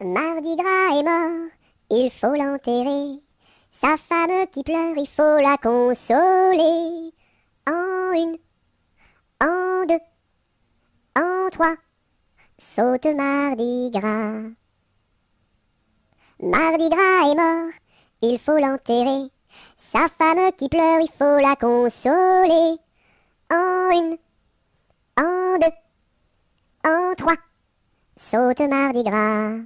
Mardi gras est mort, il faut l'enterrer. Sa femme qui pleure, il faut la consoler. En une, en deux, en trois, saute Mardi gras. Mardi gras est mort, il faut l'enterrer. Sa femme qui pleure, il faut la consoler. En une, en deux, en trois, saute Mardi gras.